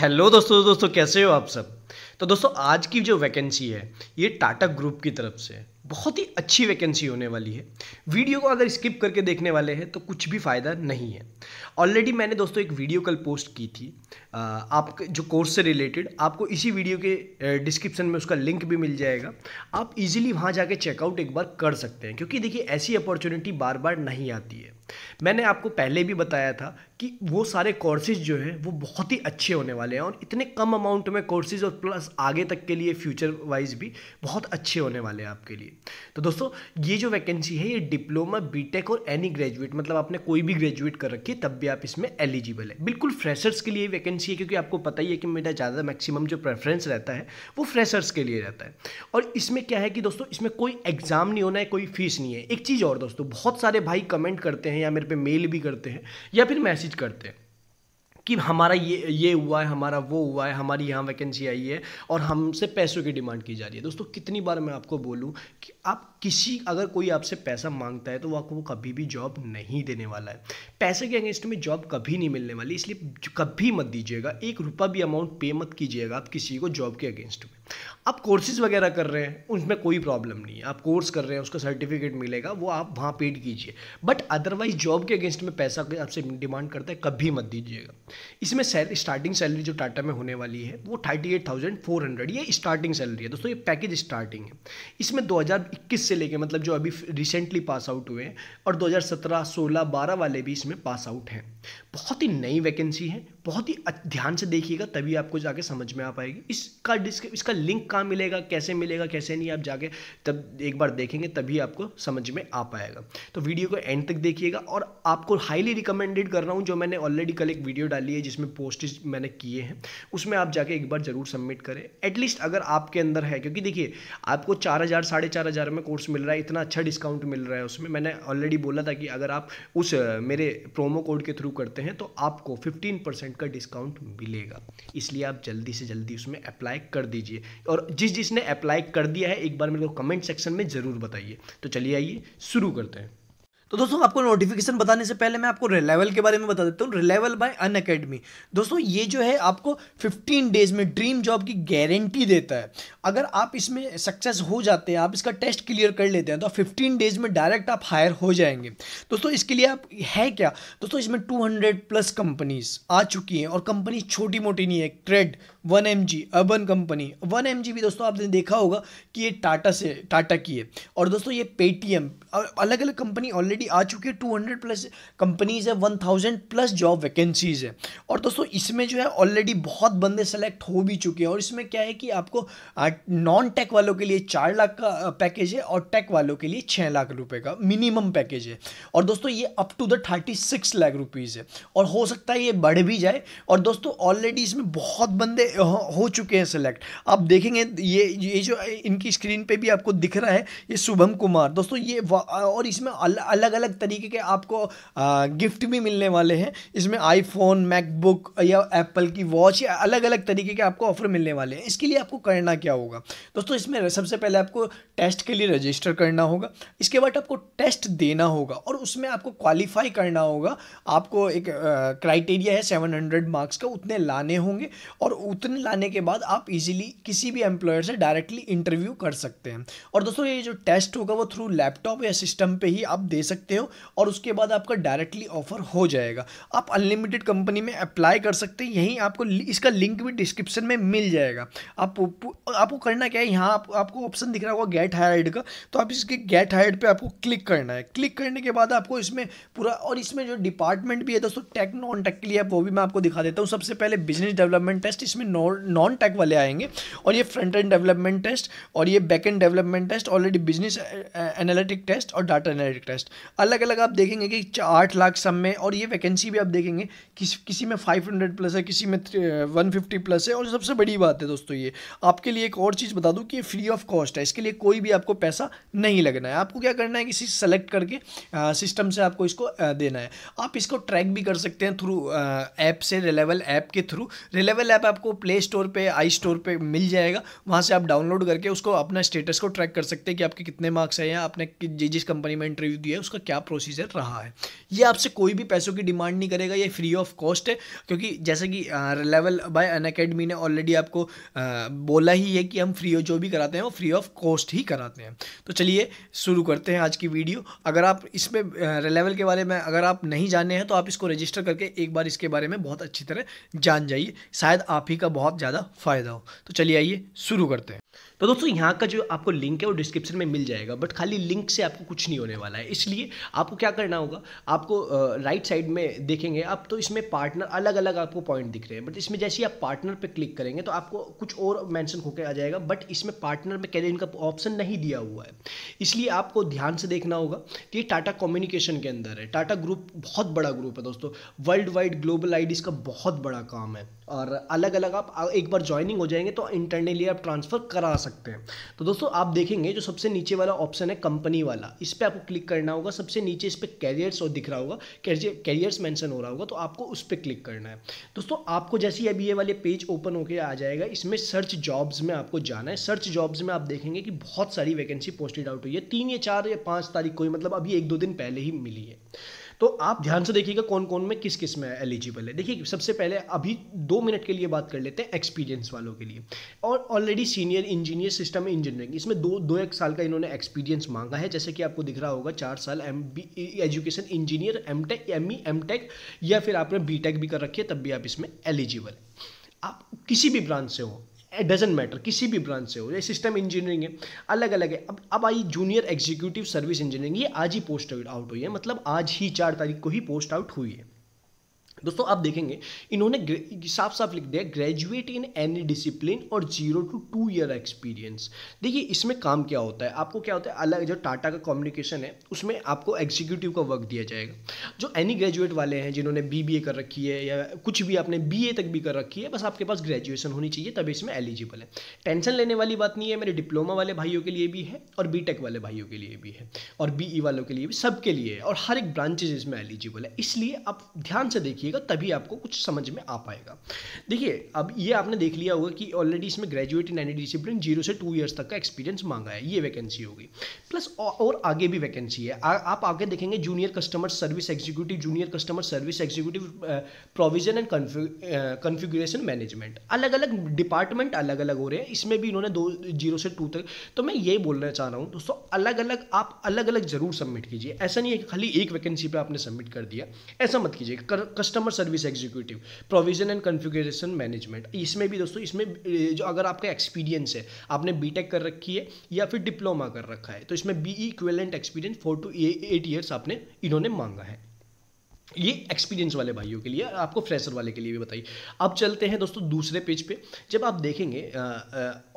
hello दोस्तों दोस्तों कैसे हो आप सब तो दोस्तों आज की जो वैकेंसी है ये टाटा ग्रुप की तरफ से है बहुत ही अच्छी वैकेंसी होने वाली है वीडियो को अगर स्किप करके देखने वाले हैं तो कुछ भी फ़ायदा नहीं है ऑलरेडी मैंने दोस्तों एक वीडियो कल पोस्ट की थी आप जो कोर्स से रिलेटेड आपको इसी वीडियो के डिस्क्रिप्शन में उसका लिंक भी मिल जाएगा आप इजीली वहाँ जाके चेकआउट एक बार कर सकते हैं क्योंकि देखिए ऐसी अपॉर्चुनिटी बार बार नहीं आती है मैंने आपको पहले भी बताया था कि वो सारे कोर्सेज जो हैं वो बहुत ही अच्छे होने वाले हैं और इतने कम अमाउंट में कोर्सेज और प्लस आगे तक के लिए फ्यूचर वाइज भी बहुत अच्छे होने वाले हैं आपके लिए तो दोस्तों ये जो वैकेंसी है ये डिप्लोमा बीटेक और एनी ग्रेजुएट मतलब आपने कोई भी ग्रेजुएट कर रखी है तब भी आप इसमें एलिजिबल है बिल्कुल फ्रेशर्स के लिए वैकेंसी है क्योंकि आपको पता ही है कि मेरा ज़्यादा मैक्सिमम जो प्रेफरेंस रहता है वो फ्रेशर्स के लिए रहता है और इसमें क्या है कि दोस्तों इसमें कोई एग्ज़ाम नहीं होना है कोई फीस नहीं है एक चीज़ और दोस्तों बहुत सारे भाई कमेंट करते हैं या मेरे पे मेल भी करते हैं या फिर मैसेज करते हैं कि हमारा ये ये हुआ है हमारा वो हुआ है हमारी यहाँ वैकेंसी आई है और हमसे पैसों की डिमांड की जा रही है दोस्तों कितनी बार मैं आपको बोलूँ कि आप किसी अगर कोई आपसे पैसा मांगता है तो वो आपको वो कभी भी जॉब नहीं देने वाला है पैसे के अगेंस्ट में जॉब कभी नहीं मिलने वाली इसलिए कभी मत दीजिएगा एक रुपया भी अमाउंट पे मत कीजिएगा आप किसी को जॉब के अगेंस्ट में आप कोर्सेज़ वगैरह कर रहे हैं उनमें कोई प्रॉब्लम नहीं है आप कोर्स कर रहे हैं उसका सर्टिफिकेट मिलेगा वो आप वहाँ पेड कीजिए बट अदरवाइज जॉब के अगेंस्ट में पैसा आपसे डिमांड करता है कभी मत दीजिएगा इसमें सैलरी स्टार्टिंग सैलरी जो टाटा में होने वाली है वो thirty eight thousand four hundred ये स्टार्टिंग सैलरी है दोस्तों ये पैकेज स्टार्टिंग है इसमें दो हज़ार इक्कीस से लेके मतलब जो अभी रिसेंटली पास आउट हुए हैं और 2017, 16, 12 वाले भी इसमें पास आउट हैं बहुत ही नई वैकेंसी है बहुत ही ध्यान से देखिएगा तभी आपको जाके समझ में आ पाएगी इसका डिस्क इसका लिंक कहाँ मिलेगा कैसे मिलेगा कैसे नहीं आप जाके तब एक बार देखेंगे तभी आपको समझ में आ पाएगा तो वीडियो को एंड तक देखिएगा और आपको हाईली रिकमेंडेड कर रहा हूँ जो मैंने ऑलरेडी कल एक वीडियो डाली है जिसमें पोस्ट मैंने किए हैं उसमें आप जाके एक बार ज़रूर सबमिट करें एटलीस्ट अगर आपके अंदर है क्योंकि देखिए आपको चार हज़ार साढ़े चार हज़ार में कोर्स मिल रहा है इतना अच्छा डिस्काउंट मिल रहा है उसमें मैंने ऑलरेडी बोला था कि अगर आप उस मेरे प्रोमो कोड के थ्रू करते हैं तो आपको फिफ्टीन परसेंट परसेंट का डिस्काउंट मिलेगा इसलिए आप जल्दी से जल्दी उसमें अप्लाई कर दीजिए और जिस जिसने अप्लाई कर दिया है एक बार मेरे को कमेंट सेक्शन में ज़रूर बताइए तो चलिए आइए शुरू करते हैं तो दोस्तों आपको नोटिफिकेशन बताने से पहले मैं आपको रिलेवल के बारे में बता देता हूँ रिलेवल बाय अन अकेडमी दोस्तों ये जो है आपको 15 डेज में ड्रीम जॉब की गारंटी देता है अगर आप इसमें सक्सेस हो जाते हैं आप इसका टेस्ट क्लियर कर लेते हैं तो 15 डेज में डायरेक्ट आप हायर हो जाएंगे दोस्तों इसके लिए आप है क्या दोस्तों इसमें टू प्लस कंपनीज आ चुकी हैं और कंपनी छोटी मोटी नहीं है trade one M G urban company one M G भी दोस्तों आपने देखा होगा कि ये टाटा से टाटा की है और दोस्तों ये पेटीएम अलग अलग कंपनी ऑलरेडी आ चुकी है टू हंड्रेड प्लस कंपनीज है one thousand plus job vacancies है और दोस्तों इसमें जो है ऑलरेडी बहुत बंदे सेलेक्ट हो भी चुके हैं और इसमें क्या है कि आपको नॉन टेक वालों के लिए चार लाख का पैकेज है और टेक वालों के लिए छः लाख रुपये का मिनिमम पैकेज है और दोस्तों ये up to the thirty six lakh rupees है और हो सकता है ये बढ़ भी जाए और दोस्तों ऑलरेडी इसमें बहुत बंदे हो चुके हैं सेलेक्ट आप देखेंगे ये ये जो इनकी स्क्रीन पे भी आपको दिख रहा है ये शुभम कुमार दोस्तों ये और इसमें अलग अलग तरीके के आपको आ, गिफ्ट भी मिलने वाले हैं इसमें आईफोन मैकबुक या एप्पल की वॉच या अलग अलग तरीके के आपको ऑफर मिलने वाले हैं इसके लिए आपको करना क्या होगा दोस्तों इसमें सबसे पहले आपको टेस्ट के लिए रजिस्टर करना होगा इसके बाद आपको टेस्ट देना होगा और उसमें आपको क्वालिफाई करना होगा आपको एक क्राइटेरिया है सेवन हंड्रेड मार्क्स का उतने लाने होंगे और उतने लाने के बाद आप इजीली किसी भी एम्प्लॉयर से डायरेक्टली इंटरव्यू कर सकते हैं और दोस्तों ये जो टेस्ट होगा वो थ्रू लैपटॉप या सिस्टम पे ही आप दे सकते हो और उसके बाद आपका डायरेक्टली ऑफर हो जाएगा आप अनलिमिटेड कंपनी में अप्लाई कर सकते हैं यहीं आपको इसका लिंक भी डिस्क्रिप्शन में मिल जाएगा आप आपको करना क्या है यहाँ आप, आपको ऑप्शन दिख रहा होगा गेट हायर्ड का तो आप इसके गेट हायर्ड पर आपको क्लिक करना है क्लिक करने के बाद आपको इसमें पूरा और इसमें जो डिपार्टमेंट भी है दोस्तों टेक नॉन टेक के लिए वो भी मैं आपको दिखा देता हूँ सबसे पहले बिजनेस डेवलपमेंट टेस्ट इसमें नॉन टेक वाले आएंगे और ये फ्रंट एंड डेवलपमेंट टेस्ट और ये back end development test already business analytic test और डाटा एनालिटिक टेस्ट अलग अलग आप देखेंगे कि आठ लाख सम में और ये वैकेंसी भी आप देखेंगे किस किसी में फाइव प्लस है किसी में वन प्लस है और सबसे बड़ी बात है दोस्तों ये आपके लिए एक और चीज़ बता दूँ कि ये फ्री ऑफ कॉस्ट है इसके लिए कोई भी आपको पैसा नहीं लगना है आपको क्या करना है किसी सेलेक्ट करके सिस्टम से आपको इसको देना है आप इसको ट्रैक भी कर सकते हैं थ्रू ऐप से रिलेवल ऐप के थ्रू रिलेवल ऐप आपको प्ले स्टोर पे आई स्टोर पे मिल जाएगा वहाँ से आप डाउनलोड करके उसको अपना स्टेटस को ट्रैक कर सकते हैं कि आपके कितने मार्क्स आए हैं आपने जिस जिस कंपनी में इंटरव्यू दिया है उसका क्या प्रोसीजर रहा है ये आपसे कोई भी पैसों की डिमांड नहीं करेगा ये फ्री ऑफ कॉस्ट है क्योंकि जैसे कि लेवल बाय अन अकेडमी ने ऑलरेडी आपको आ, बोला ही है कि हम फ्री जो भी कराते हैं वो फ्री ऑफ कॉस्ट ही कराते हैं तो चलिए शुरू करते हैं आज की वीडियो अगर आप इसमें रिलेवल के बारे में अगर आप नहीं जाने हैं तो आप इसको रजिस्टर करके एक बार इसके बारे में बहुत अच्छी तरह जान जाइए शायद आप ही का इसका बहुत ज़्यादा फ़ायदा हो तो चलिए आइए शुरू करते हैं तो दोस्तों यहाँ का जो आपको लिंक है वो डिस्क्रिप्शन में मिल जाएगा बट खाली लिंक से आपको कुछ नहीं होने वाला है इसलिए आपको क्या करना होगा आपको राइट साइड में देखेंगे आप तो इसमें पार्टनर अलग अलग आपको पॉइंट दिख रहे हैं बट इसमें जैसे ही आप पार्टनर पर क्लिक करेंगे तो आपको कुछ और मैंशन होकर आ जाएगा बट इसमें पार्टनर में कैरियर इनका ऑप्शन नहीं दिया हुआ है इसलिए आपको ध्यान से देखना होगा कि ये टाटा कम्युनिकेशन के अंदर है टाटा ग्रुप बहुत बड़ा ग्रुप है दोस्तों वर्ल्ड वाइड ग्लोबल आईडीज़ का बहुत बड़ा काम है और अलग अलग आप एक बार ज्वाइनिंग हो जाएंगे तो इंटरनली आप ट्रांसफ़र करा सकते हैं तो दोस्तों आप देखेंगे जो सबसे नीचे वाला ऑप्शन है कंपनी वाला इस पर आपको क्लिक करना होगा सबसे नीचे इस पर कैरियर्स और दिख रहा होगा कैरियर्स मैंशन हो रहा होगा तो आपको उस पर क्लिक करना है दोस्तों आपको जैसे ही अभी ये वाले पेज ओपन होकर आ जाएगा इसमें सर्च जॉब्स में आपको जाना है सर्च जॉब्स में आप देखेंगे कि बहुत सारी वैकेंसी पोस्टेड आउट हुई है तीन या चार या पाँच तारीख को ही मतलब अभी एक दो दिन पहले ही मिली है तो आप ध्यान से देखिएगा कौन कौन में किस किस में एलिजिबल है देखिए सबसे पहले अभी दो मिनट के लिए बात कर लेते हैं एक्सपीरियंस वालों के लिए और already senior engineer system engineering इसमें दो दो एक साल का इन्होंने एक्सपीरियंस मांगा है जैसे कि आपको दिख रहा होगा चार साल M B education engineer M Tech M E M Tech या फिर आपने बी टेक भी कर रखी है तब भी आप इसमें एलिजिबल आप किसी भी ब्रांच से हो इट डजेंट मैटर किसी भी ब्रांच से हो जाए सिस्टम इंजीनियरिंग है अलग अलग है अब अब आई जूनियर एग्जीक्यूटिव सर्विस इंजीनियरिंग ये आज ही पोस्ट आउट हुई है मतलब आज ही चार तारीख को ही पोस्ट आउट हुई है दोस्तों आप देखेंगे इन्होंने साफ साफ लिख दिया ग्रेजुएट इन एनी डिसिप्लिन और zero to two year experience देखिए इसमें काम क्या होता है आपको क्या होता है अलग जो टाटा का कम्युनिकेशन है उसमें आपको एग्जीक्यूटिव का वर्क दिया जाएगा जो एनी ग्रेजुएट वाले हैं जिन्होंने बी कर रखी है या कुछ भी आपने बी तक भी कर रखी है बस आपके पास ग्रेजुएशन होनी चाहिए तभी इसमें एलिजिबल है टेंशन लेने वाली बात नहीं है मेरे डिप्लोमा वाले भाइयों के लिए भी है और बी वाले भाइयों के लिए भी है और बी e वालों के लिए भी सबके लिए है और हर एक ब्रांचेज इसमें एलिजिबल है इसलिए आप ध्यान से देखिए सीखिएगा तभी आपको कुछ समझ में आ पाएगा देखिए अब ये आपने देख लिया होगा कि ऑलरेडी इसमें graduate in any discipline zero से टू ईयर्स तक का एक्सपीरियंस मांगा है ये वैकेंसी होगी प्लस और आगे भी वैकेंसी है आ, आप आगे देखेंगे junior customer service executive junior customer service executive provision and configuration management अलग अलग डिपार्टमेंट अलग अलग हो रहे हैं इसमें भी इन्होंने दो जीरो से टू तक तो मैं ये बोलना चाह रहा हूँ दोस्तों अलग अलग आप अलग अलग जरूर सबमिट कीजिए ऐसा नहीं है कि खाली एक वैकेंसी पर आपने सबमिट कर दिया ऐसा मत कीजिए customer customer service executive provision and configuration management इसमें भी दोस्तों इसमें जो अगर आपका एक्सपीरियंस है आपने बीटेक कर रखी है या फिर डिप्लोमा कर रखा है तो इसमें B equivalent experience four to eight years आपने इन्होंने मांगा है ये एक्सपीरियंस वाले भाइयों के लिए आपको फ्रेशर वाले के लिए भी बताइए अब चलते हैं दोस्तों दूसरे पेज पे जब आप देखेंगे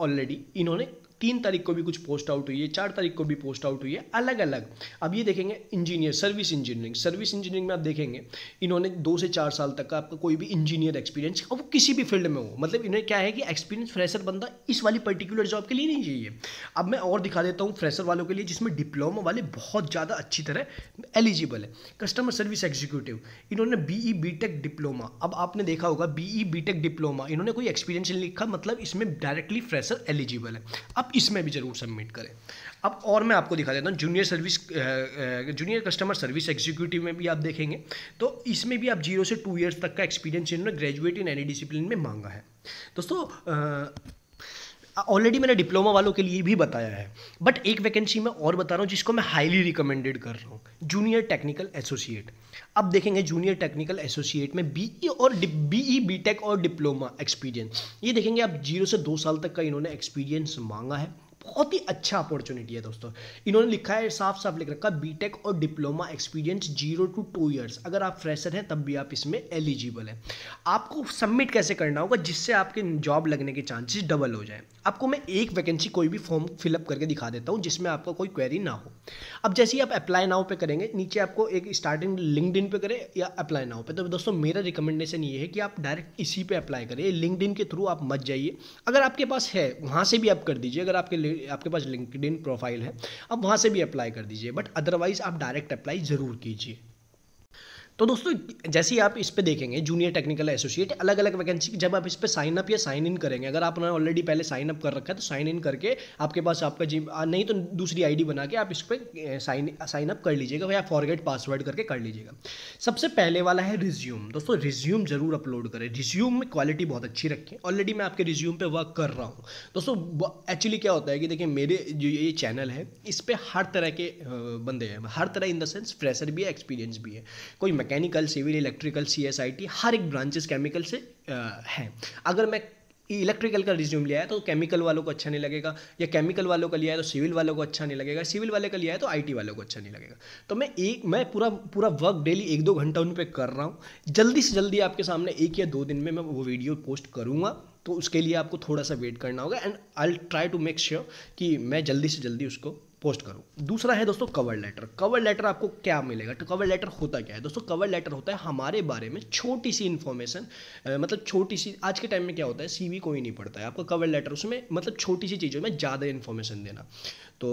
ऑलरेडी इन्होंने तीन तारीख को भी कुछ पोस्ट आउट हुई है चार तारीख को भी पोस्ट आउट हुई है अलग अलग अब ये देखेंगे engineer service engineering service engineering में आप देखेंगे इन्होंने दो से चार साल तक का आपका कोई भी इंजीनियर एक्सपीरियंस और वो किसी भी फील्ड में हो मतलब इन्हें क्या है कि एक्सपीरियंस फ्रेशर बंदा इस वाली पर्टिकुलर जॉब के लिए नहीं चाहिए अब मैं और दिखा देता हूँ फ्रेशर वालों के लिए जिसमें डिप्लोमा वाले बहुत ज़्यादा अच्छी तरह एलिजिबल है कस्टमर सर्विस एग्जीक्यूटिव इन्होंने बी टेक डिप्लोमा अब आपने देखा होगा बी टेक डिप्लोमा इन्होंने कोई एक्सपीरियंस नहीं लिखा मतलब इसमें डायरेक्टली फ्रेशर एलिजिबल है अब इसमें भी ज़रूर सबमिट करें अब और मैं आपको दिखा देता हूँ junior service junior customer service executive में भी आप देखेंगे तो इसमें भी आप जीरो से टू ईयर्स तक का एक्सपीरियंस इन्होंने ग्रेजुएट इन एनी डिसिप्लिन में मांगा है दोस्तों ऑलरेडी मैंने डिप्लोमा वालों के लिए भी बताया है बट एक वैकेंसी मैं और बता रहा हूँ जिसको मैं हाईली रिकमेंडेड कर रहा हूँ जूनियर टेक्निकल एसोसिएट अब देखेंगे जूनियर टेक्निकल एसोसिएट में बी ई e और बी ई बी टेक और डिप्लोमा एक्सपीरियंस ये देखेंगे आप जीरो से दो साल तक का इन्होंने एक्सपीरियंस मांगा है बहुत ही अच्छा अपॉर्चुनिटी है दोस्तों इन्होंने लिखा है साफ साफ लिख रखा बी टेक और diploma experience zero to two years अगर आप फ्रेशर हैं तब भी आप इसमें एलिजिबल हैं आपको सबमिट कैसे करना होगा जिससे आपके जॉब लगने के चांसेस डबल हो जाए आपको मैं एक वैकेंसी कोई भी फॉर्म फिलअप करके दिखा देता हूँ जिसमें आपका कोई क्वेरी ना हो अब जैसे ही आप अप्लाई नाउ पे करेंगे नीचे आपको एक स्टार्टिंग लिंकड इन पर करें या अप्लाई नाउ पे तो दोस्तों मेरा रिकमेंडेशन ये है कि आप डायरेक्ट इसी पे अप्लाई करें लिंकड के थ्रू आप मत जाइए अगर आपके पास है वहाँ से भी आप कर दीजिए अगर आपके आपके पास लिंकड प्रोफाइल है आप वहाँ से भी अप्लाई कर दीजिए बट अदरवाइज़ आप डायरेक्ट अप्लाई ज़रूर कीजिए तो दोस्तों जैसे ही आप इस पर देखेंगे जूनियर टेक्निकल एसोसिएट अलग अलग वैकेंसी जब आप इस पर साइन अप या साइन इन करेंगे अगर आपने ऑलरेडी पहले साइन अप कर रखा है तो साइन इन करके आपके पास आपका जी नहीं तो दूसरी आईडी बना के आप इस पर साइन साइन अप कर लीजिएगा या फॉरगेट पासवर्ड करके कर लीजिएगा सबसे पहले वाला है रिज्यूम दोस्तों रिज्यूम जरूर अपलोड करें रिज्यूम में क्वालिटी बहुत अच्छी रखें ऑलरेडी मैं आपके रिज्यूम पर वर्क कर रहा हूँ दोस्तों एक्चुअली क्या होता है कि देखिए मेरे जो ये चैनल है इस पर हर तरह के बंदे हैं हर तरह इन द सेंस फ्रेशर भी है एक्सपीरियंस भी है कोई मैकेनिकल सिविल इलेक्ट्रिकल सी हर एक ब्रांचेस केमिकल से हैं अगर मैं इलेक्ट्रिकल का रिज्यूम लिया है तो केमिकल वालों को अच्छा नहीं लगेगा या केमिकल वालों का लिया है तो सिविल वालों को अच्छा नहीं लगेगा सिविल वाले का लिया है तो आईटी वालों को अच्छा नहीं लगेगा तो मैं एक मैं पूरा पूरा वर्क डेली एक दो घंटा उन पर कर रहा हूँ जल्दी से जल्दी आपके सामने एक या दो दिन में मैं वो वीडियो पोस्ट करूँगा तो उसके लिए आपको थोड़ा सा वेट करना होगा and I try to make sure कि मैं जल्दी से जल्दी उसको पोस्ट करूँ दूसरा है दोस्तों कवर लेटर कवर लेटर आपको क्या मिलेगा तो कवर लेटर होता क्या है दोस्तों कवर लेटर होता है हमारे बारे में छोटी सी इन्फॉर्मेशन मतलब छोटी सी आज के टाइम में क्या होता है सीवी कोई नहीं पढ़ता है आपको कवर लेटर उसमें मतलब छोटी सी चीज़ों में ज़्यादा इन्फॉर्मेशन देना तो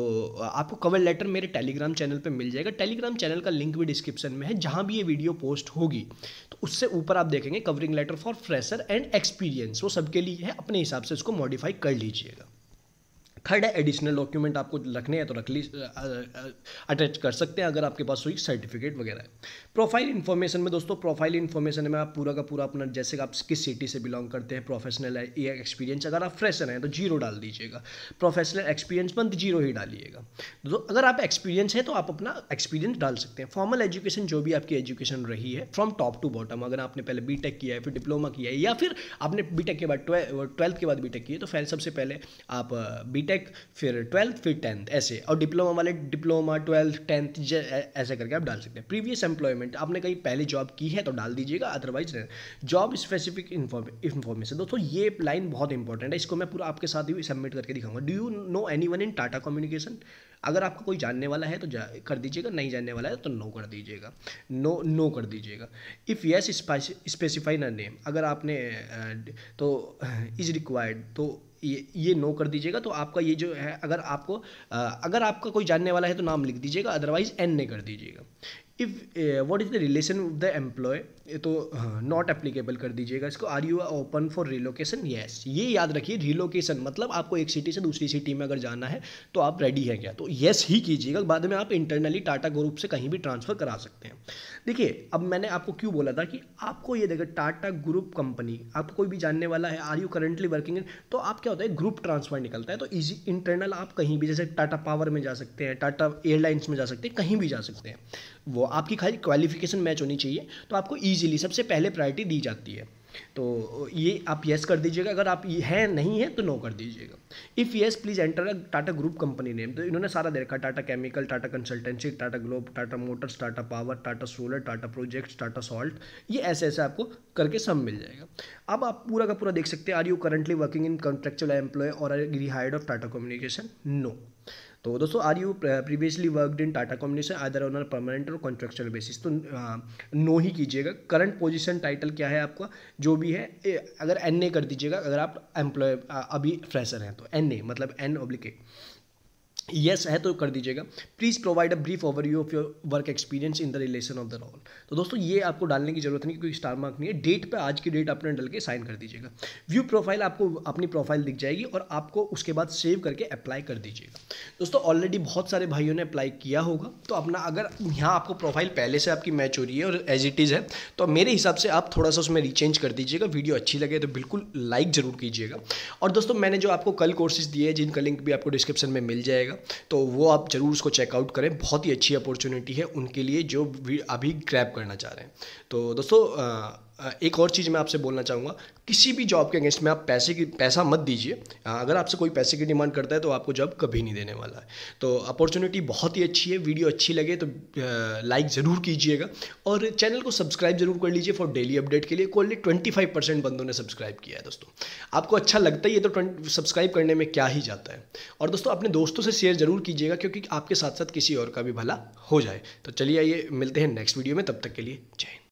आपको कवर लेटर मेरे टेलीग्राम चैनल पर मिल जाएगा टेलीग्राम चैनल का लिंक भी डिस्क्रिप्शन में है जहाँ भी ये वीडियो पोस्ट होगी तो उससे ऊपर आप देखेंगे covering letter for fresher and experience वो सबके लिए है अपने हिसाब से उसको मॉडिफाई कर लीजिएगा थर्ड है एडिशनल डॉक्यूमेंट आपको रखने हैं तो रख ली अटैच कर सकते हैं अगर आपके पास कोई सर्टिफिकेट वगैरह है प्रोफाइल इन्फॉर्मेशन में दोस्तों प्रोफाइल इन्फॉर्मेशन में आप पूरा का पूरा अपना जैसे कि आप किस सिटी से बिलोंग करते हैं प्रोफेशनल है या एक्सपीरियंस अगर आप फ्रेशर हैं तो जीरो डाल दीजिएगा प्रोफेशनल एक्सपीरियंस बंद जीरो ही डालिएगा तो अगर आप एक्सपीरियंस है तो आप अपना एक्सपीरियंस डाल सकते हैं फॉर्मल एजुकेशन जो भी आपकी एजुकेशन रही है फ्रॉम टॉप टू बॉटम अगर आपने पहले बी किया है फिर डिप्लोमा किया है या फिर आपने बी के बाद ट्वेल्थ के बाद बी किया है तो फिर सबसे पहले आप बी टेक फिर ट्वेल्थ फिर टेंथ ऐसे और डिप्लोमा वाले डिप्लोमा ट्वेल्थ टेंथ ऐसे करके आप डाल सकते हैं प्रीवियस एम्प्लॉयमेंट आपने कहीं पहले जॉब की है तो डाल दीजिएगा अदरवाइज जॉब स्पेसिफिक इन्फॉर्मेशन दोस्तों ये लाइन बहुत इंपॉर्टेंट है इसको मैं पूरा आपके साथ ही सबमिट करके दिखाऊंगा do you know any in Tata communication अगर आपको कोई जानने वाला है तो जा, कर दीजिएगा नहीं जानने वाला है तो नो कर दीजिएगा नो नो कर दीजिएगा इफ़ यस स्पेसिफाई न नेम अगर आपने तो इज़ रिक्वायर्ड तो ये नो कर दीजिएगा तो आपका ये जो है अगर आपको अगर आपका कोई जानने वाला है तो नाम लिख दीजिएगा अदरवाइज़ एन ने कर दीजिएगा if what is the relation of the employee तो नॉट uh, एप्लीकेबल कर दीजिएगा इसको are you open for relocation yes ये याद रखिए रिलोकेशन मतलब आपको एक सिटी से दूसरी सिटी में अगर जाना है तो आप रेडी हैं क्या तो येस ही कीजिएगा बाद में आप इंटरनली टाटा ग्रुप से कहीं भी ट्रांसफ़र करा सकते हैं देखिए अब मैंने आपको क्यों बोला था कि आपको ये देखिए टाटा ग्रुप कंपनी आपको कोई भी जानने वाला है आर यू करेंटली वर्किंग तो आप क्या होता है ग्रुप ट्रांसफ़र निकलता है तो इजी इंटरनल आप कहीं भी जैसे टाटा पावर में जा सकते हैं टाटा एयरलाइंस में जा सकते हैं कहीं भी जा सकते हैं वो आपकी खाली क्वालिफिकेशन मैच होनी चाहिए तो आपको ईजिली सबसे पहले प्रायोरिटी दी जाती है तो ये आप येस कर दीजिएगा अगर आप हैं नहीं है तो नो कर दीजिएगा if yes please enter a Tata group company name तो इन्होंने सारा दे रखा Tata chemical Tata consultancy Tata globe Tata motors Tata power Tata solar Tata projects Tata salt ये ऐसे ऐसे आपको करके सब मिल जाएगा अब आप पूरा का पूरा देख सकते हैं are you currently working in contractual employee और are rehired of Tata communication no तो दोस्तों are you previously worked in Tata combination either on permanent और कॉन्ट्रेक्चुअल बेसिस तो नो ही कीजिएगा करंट पोजिशन टाइटल क्या है आपका जो भी है अगर एन ए कर दीजिएगा अगर आप एम्प्लॉय अभी फ्रेशर हैं तो एन ए मतलब एन ओब्लिकेट यस है तो कर दीजिएगा please provide a brief overview of your work experience in the relation of the role तो दोस्तों ये आपको डालने की जरूरत नहीं क्योंकि स्टार मार्क नहीं है डेट पे आज की डेट आपने डल के साइन कर दीजिएगा व्यू प्रोफाइल आपको अपनी प्रोफाइल दिख जाएगी और आपको उसके बाद सेव करके अप्लाई कर दीजिएगा दोस्तों ऑलरेडी बहुत सारे भाइयों ने अप्लाई किया होगा तो अपना अगर यहाँ आपको प्रोफाइल पहले से आपकी मैच हो रही है और एज इट इज़ है तो मेरे हिसाब से आप थोड़ा सा उसमें रिचेंज कर दीजिएगा वीडियो अच्छी लगे तो बिल्कुल लाइक ज़रूर कीजिएगा और दोस्तों मैंने जो आपको कल कोर्सेज दिए हैं जिनका लिंक भी आपको डिस्क्रिप्शन में मिल जाएगा तो वो आप ज़रूर उसको चेकआउट करें बहुत ही अच्छी अपॉर्चुनिटी है उनके लिए जो अभी ग्रैप करना चाह रहे हैं तो दोस्तों एक और चीज़ मैं आपसे बोलना चाहूँगा किसी भी जॉब के अगेंस्ट में आप पैसे की पैसा मत दीजिए अगर आपसे कोई पैसे की डिमांड करता है तो आपको जॉब कभी नहीं देने वाला है तो अपॉर्चुनिटी बहुत ही अच्छी है वीडियो अच्छी लगे तो लाइक ज़रूर कीजिएगा और चैनल को सब्सक्राइब जरूर कर लीजिए फॉर डेली अपडेट के लिए कोल्ली ट्वेंटी फाइव परसेंट बंदों ने सब्सक्राइब किया है दोस्तों आपको अच्छा लगता ही है तो सब्सक्राइब करने में क्या ही जाता है और दोस्तों अपने दोस्तों से शेयर जरूर कीजिएगा क्योंकि आपके साथ साथ किसी और का भी भला हो जाए तो चलिए आइए मिलते हैं नेक्स्ट वीडियो में तब तक के लिए जय हिंद